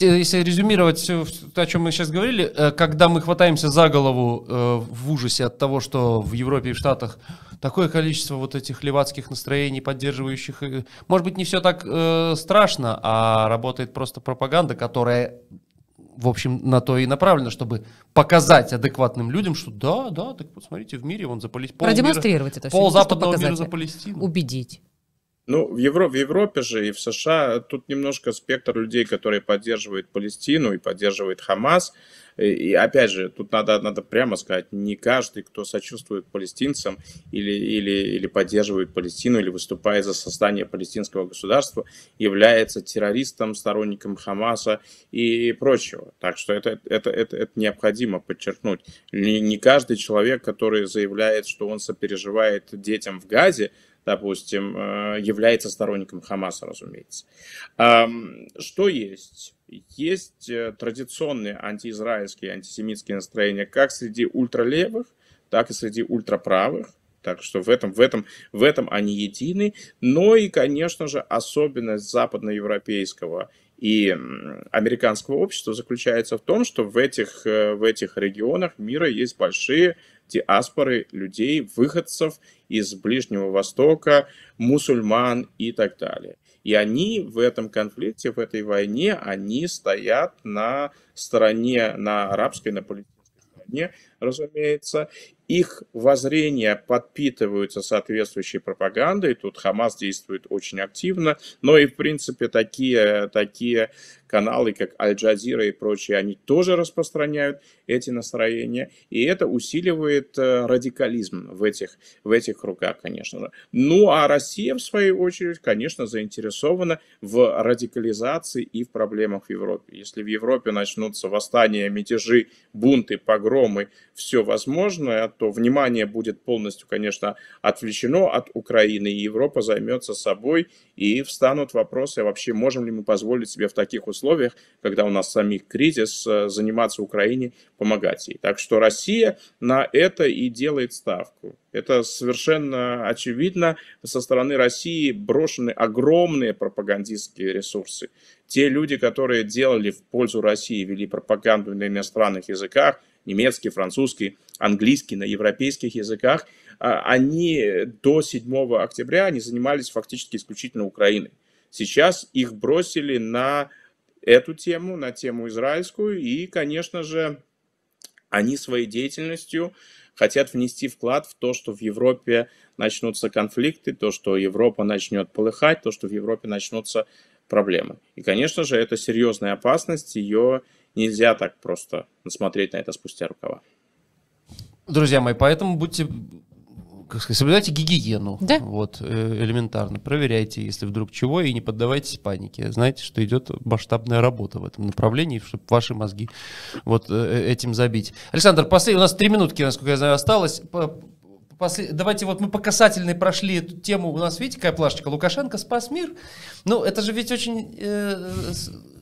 э, если резюмировать все, о чем мы сейчас говорили, э, когда мы хватаемся за голову э, в ужасе от того, что в Европе и в Штатах такое количество вот этих левацких настроений, поддерживающих. Э, может быть, не все так э, страшно, а работает просто пропаганда, которая, в общем, на то и направлена, чтобы показать адекватным людям, что да, да, так посмотрите в мире вон за Палестину. Продемонстрировать мира, это все. Пол западного мира а за Палестину. Убедить. Ну, в, Евро, в Европе же и в США тут немножко спектр людей, которые поддерживают Палестину и поддерживают Хамас. И, и опять же, тут надо, надо прямо сказать, не каждый, кто сочувствует палестинцам или, или, или поддерживает Палестину, или выступает за создание палестинского государства, является террористом, сторонником Хамаса и прочего. Так что это, это, это, это необходимо подчеркнуть. Не, не каждый человек, который заявляет, что он сопереживает детям в Газе, допустим, э, является сторонником Хамаса, разумеется. Что есть? Есть э, традиционные антиизраильские, антисемитские настроения как среди ультралевых, так и среди ультраправых. Так что в этом, в этом, в этом они едины. Но и, конечно же, особенность западноевропейского и американского общества заключается в том, что в этих, э, в этих регионах мира есть большие диаспоры людей, выходцев из Ближнего Востока, мусульман и так далее. И они в этом конфликте, в этой войне, они стоят на стороне, на арабской, на политической стороне, разумеется, их воззрения подпитываются соответствующей пропагандой. Тут Хамас действует очень активно, но и, в принципе, такие, такие каналы, как Аль-Джазира и прочие, они тоже распространяют эти настроения, и это усиливает э, радикализм в этих, в этих руках, конечно же. Ну, а Россия, в свою очередь, конечно, заинтересована в радикализации и в проблемах в Европе. Если в Европе начнутся восстания, мятежи, бунты, погромы, все возможное, то внимание будет полностью, конечно, отвлечено от Украины, и Европа займется собой, и встанут вопросы, вообще можем ли мы позволить себе в таких условиях, когда у нас самих кризис, э, заниматься Украине, помогать ей. Так что Россия на это и делает ставку. Это совершенно очевидно. Со стороны России брошены огромные пропагандистские ресурсы. Те люди, которые делали в пользу России, вели пропаганду на иностранных языках, немецкий, французский, английский, на европейских языках, а, они до 7 октября они занимались фактически исключительно Украиной. Сейчас их бросили на эту тему, на тему израильскую, и, конечно же, они своей деятельностью хотят внести вклад в то, что в Европе начнутся конфликты, то, что Европа начнет полыхать, то, что в Европе начнутся проблемы. И, конечно же, это серьезная опасность, ее Нельзя так просто смотреть на это спустя рукава. Друзья мои, поэтому будьте как сказать, соблюдайте гигиену. Да. Вот, э, элементарно. Проверяйте, если вдруг чего, и не поддавайтесь панике. Знаете, что идет масштабная работа в этом направлении, чтобы ваши мозги вот э, э, этим забить. Александр, последний, у нас три минутки, насколько я знаю, осталось после... давайте вот мы по касательной прошли эту тему. У нас, видите, какая плашечка? Лукашенко спас мир. Ну, это же ведь очень, э,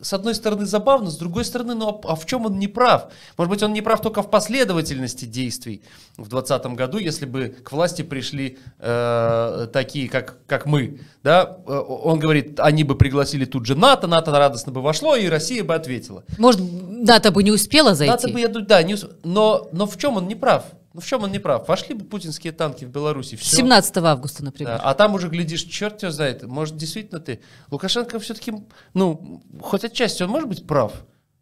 с одной стороны, забавно, с другой стороны, ну а, а в чем он не прав? Может быть, он не прав только в последовательности действий в 2020 году, если бы к власти пришли э, такие, как, как мы. Да? Э, он говорит, они бы пригласили тут же НАТО, НАТО радостно бы вошло, и Россия бы ответила. Может, НАТО бы не успела зайти? НАТО бы, я думаю, да, не усп... но, но в чем он не прав? Ну в чем он не прав? Вошли бы путинские танки в Беларуси. Все. 17 августа, например. Да, а там уже глядишь, черт тебя знает, может действительно ты. Лукашенко все-таки, ну, хоть отчасти он может быть прав.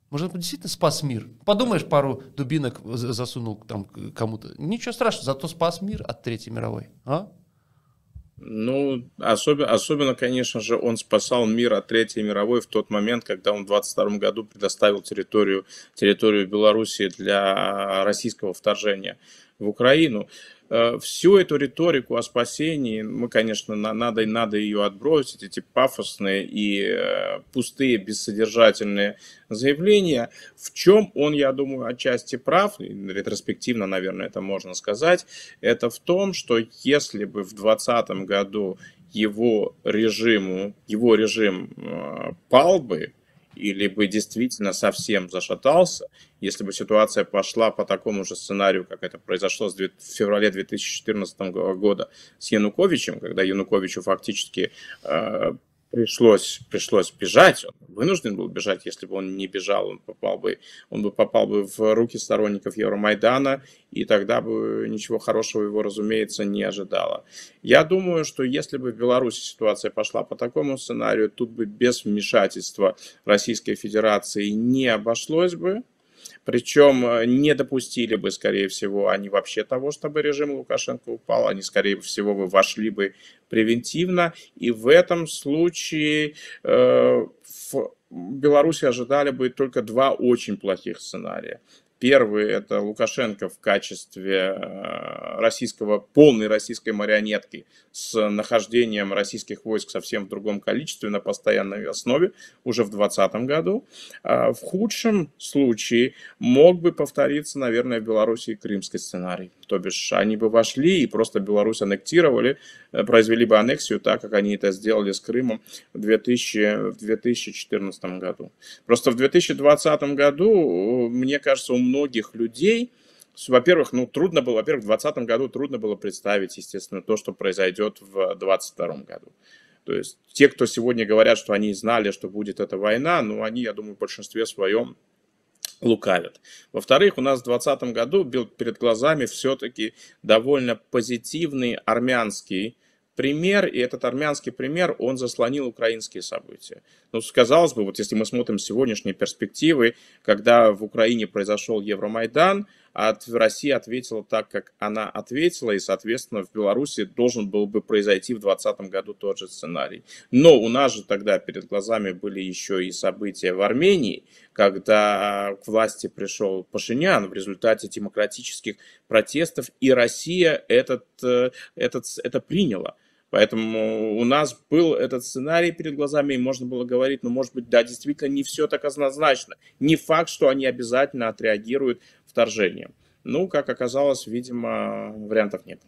Может, он действительно спас мир. Подумаешь, пару дубинок засунул там кому-то. Ничего страшного, зато спас мир от Третьей мировой. А? Ну, особенно, особенно, конечно же, он спасал мир от Третьей мировой в тот момент, когда он в 22 году предоставил территорию, территорию Белоруссии для а, российского вторжения в Украину. Э, всю эту риторику о спасении, мы, конечно, на, надо, надо ее отбросить, эти пафосные и э, пустые, бессодержательные заявления. В чем он, я думаю, отчасти прав, ретроспективно, наверное, это можно сказать, это в том, что если бы в 2020 году его режиму, его режим э, пал бы, или бы действительно совсем зашатался, если бы ситуация пошла по такому же сценарию, как это произошло в феврале 2014 года с Януковичем, когда Януковичу фактически э, пришлось, пришлось бежать, он вынужден был бежать, если бы он не бежал, он попал бы, он бы попал бы в руки сторонников Евромайдана, и тогда бы ничего хорошего его, разумеется, не ожидало. Я думаю, что если бы в Беларуси ситуация пошла по такому сценарию, тут бы без вмешательства Российской Федерации не обошлось бы, причем э, не допустили бы, скорее всего, они вообще того, чтобы режим Лукашенко упал. Они, скорее всего, бы вошли бы превентивно. И в этом случае э, в Беларуси ожидали бы только два очень плохих сценария. Первый – это Лукашенко в качестве э, российского, полной российской марионетки с нахождением российских войск совсем в другом количестве на постоянной основе уже в 2020 году. А в худшем случае мог бы повториться, наверное, в Белоруссии крымский сценарий. То бишь они бы вошли и просто Беларусь аннектировали, э, произвели бы аннексию так, как они это сделали с Крымом в, 2000, в 2014 году. Просто в 2020 году, э, мне кажется, у многих людей, во-первых, ну, трудно было, во-первых, в 2020 году трудно было представить, естественно, то, что произойдет в 2022 году. То есть те, кто сегодня говорят, что они знали, что будет эта война, ну, они, я думаю, в большинстве своем лукавят. Во-вторых, у нас в 2020 году был перед глазами все-таки довольно позитивный армянский пример, и этот армянский пример, он заслонил украинские события. Ну, казалось бы, вот если мы смотрим сегодняшние перспективы, когда в Украине произошел Евромайдан, а Россия ответила так, как она ответила, и, соответственно, в Беларуси должен был бы произойти в 2020 году тот же сценарий. Но у нас же тогда перед глазами были еще и события в Армении, когда к власти пришел Пашинян в результате демократических протестов, и Россия этот, э, этот, это приняла. Поэтому у нас был этот сценарий перед глазами, и можно было говорить, ну, может быть, да, действительно, не все так однозначно. Не факт, что они обязательно отреагируют вторжением. Ну, как оказалось, видимо, вариантов не было.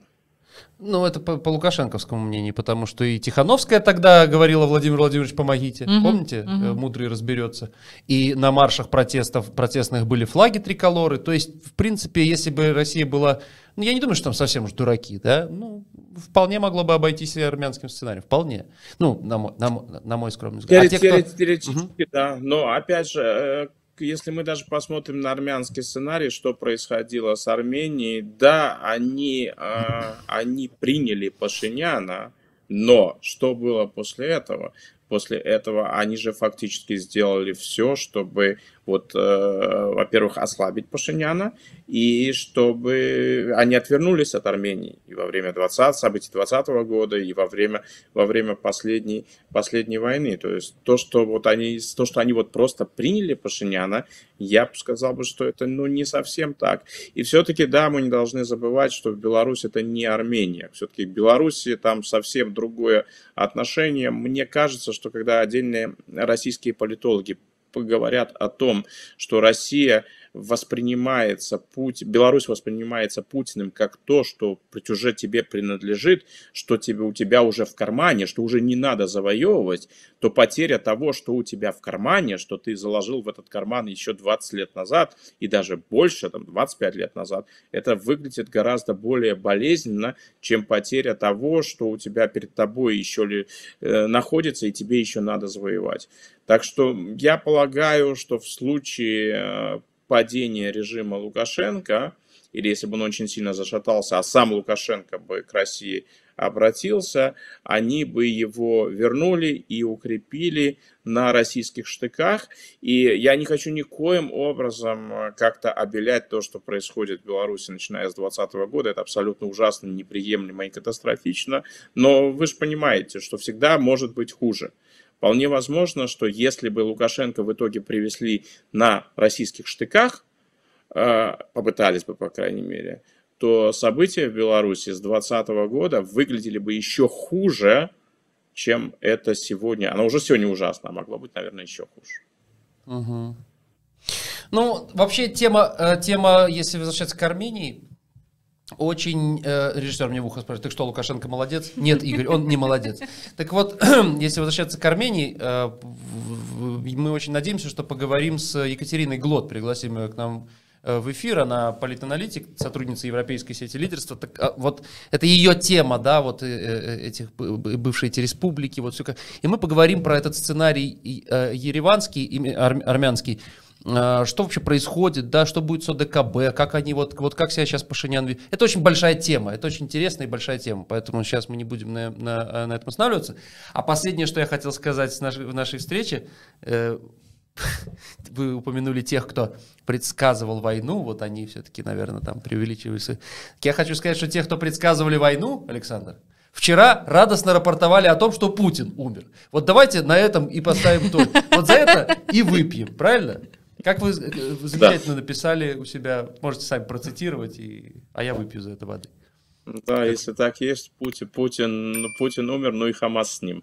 Ну, это по, по лукашенковскому мнению, потому что и Тихановская тогда говорила, Владимир Владимирович, помогите. Угу, Помните? Угу. Мудрый разберется. И на маршах протестов, протестных были флаги триколоры. То есть, в принципе, если бы Россия была... Ну, я не думаю, что там совсем уж дураки, да? Ну, вполне могло бы обойтись и армянским сценарием. Вполне. Ну, на мой, на, на мой скромный взгляд. а те, кто... да. Но, опять же, э, если мы даже посмотрим на армянский сценарий, что происходило с Арменией, да, они, э, они приняли Пашиняна, но что было после этого? После этого они же фактически сделали все, чтобы вот, э, во-первых, ослабить Пашиняна, и чтобы они отвернулись от Армении и во время 20, событий 2020 года, и во время, во время последней, последней войны. То есть то, что вот они, то, что они вот просто приняли Пашиняна, я бы сказал, бы, что это ну, не совсем так. И все-таки, да, мы не должны забывать, что в Беларуси это не Армения. Все-таки в Беларуси там совсем другое отношение. Мне кажется, что когда отдельные российские политологи говорят о том, что Россия воспринимается путь, Беларусь воспринимается Путиным как то, что уже тебе принадлежит, что тебе, у тебя уже в кармане, что уже не надо завоевывать, то потеря того, что у тебя в кармане, что ты заложил в этот карман еще 20 лет назад и даже больше, там 25 лет назад, это выглядит гораздо более болезненно, чем потеря того, что у тебя перед тобой еще ли, э, находится и тебе еще надо завоевать. Так что я полагаю, что в случае э, падение режима Лукашенко, или если бы он очень сильно зашатался, а сам Лукашенко бы к России обратился, они бы его вернули и укрепили на российских штыках. И я не хочу никоим образом э, как-то обелять то, что происходит в Беларуси, начиная с 2020 года. Это абсолютно ужасно, неприемлемо и катастрофично. Но вы же понимаете, что всегда может быть хуже. Вполне возможно, что если бы Лукашенко в итоге привезли на российских штыках, э, попытались бы, по крайней мере, то события в Беларуси с 2020 года выглядели бы еще хуже, чем это сегодня. Оно уже сегодня ужасно, а могло быть, наверное, еще хуже. Угу. Ну, вообще тема, э, тема, если возвращаться к Армении, очень... Э, режиссер мне в ухо спрашивает, так что, Лукашенко молодец? Нет, Игорь, он не молодец. Так вот, если возвращаться к Армении, э, мы очень надеемся, что поговорим с Екатериной Глот, пригласим ее к нам э, в эфир, она политаналитик, сотрудница Европейской сети лидерства. Так, а, вот это ее тема, да, вот э, э этих бывшие эти республики, вот все. как. И мы поговорим про этот сценарий э, ереванский, армянский, а, что вообще происходит, да, что будет с ОДКБ, как они вот, вот как себя сейчас Пашинян... Это очень большая тема, это очень интересная и большая тема, поэтому сейчас мы не будем на, на, на этом останавливаться. А последнее, что я хотел сказать в нашей, в нашей встрече, э, вы упомянули тех, кто предсказывал войну, вот они все-таки, наверное, там преувеличивались. Я хочу сказать, что те, кто предсказывали войну, Александр, Вчера радостно рапортовали о том, что Путин умер. Вот давайте на этом и поставим точку. Вот за это и выпьем, правильно? Как вы э, замечательно да. написали у себя, можете сами процитировать, и, а я выпью за это воды. Да, как... если так есть, Путин, Путин, ну, Путин умер, ну и Хамас с ним.